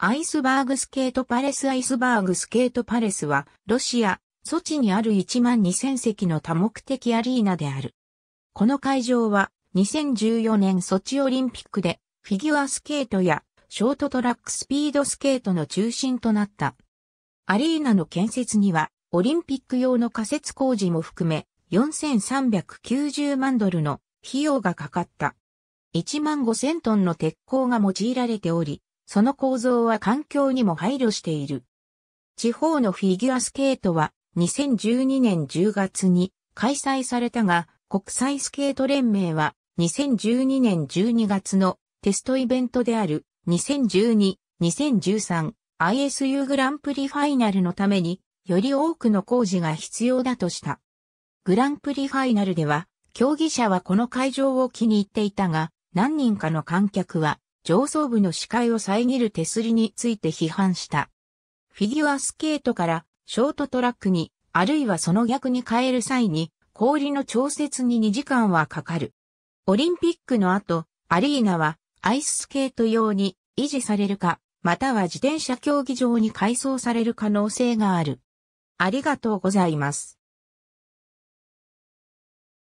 アイスバーグスケートパレスアイスバーグスケートパレスは、ロシア、ソチにある1万2000席の多目的アリーナである。この会場は、2014年ソチオリンピックで、フィギュアスケートや、ショートトラックスピードスケートの中心となった。アリーナの建設には、オリンピック用の仮設工事も含め、4390万ドルの費用がかかった。1万5000トンの鉄鋼が用いられており、その構造は環境にも配慮している。地方のフィギュアスケートは2012年10月に開催されたが、国際スケート連盟は2012年12月のテストイベントである2012、2013 ISU グランプリファイナルのためにより多くの工事が必要だとした。グランプリファイナルでは競技者はこの会場を気に入っていたが何人かの観客は上層部の視界を遮る手すりについて批判した。フィギュアスケートからショートトラックに、あるいはその逆に変える際に、氷の調節に2時間はかかる。オリンピックの後、アリーナはアイススケート用に維持されるか、または自転車競技場に改装される可能性がある。ありがとうございます。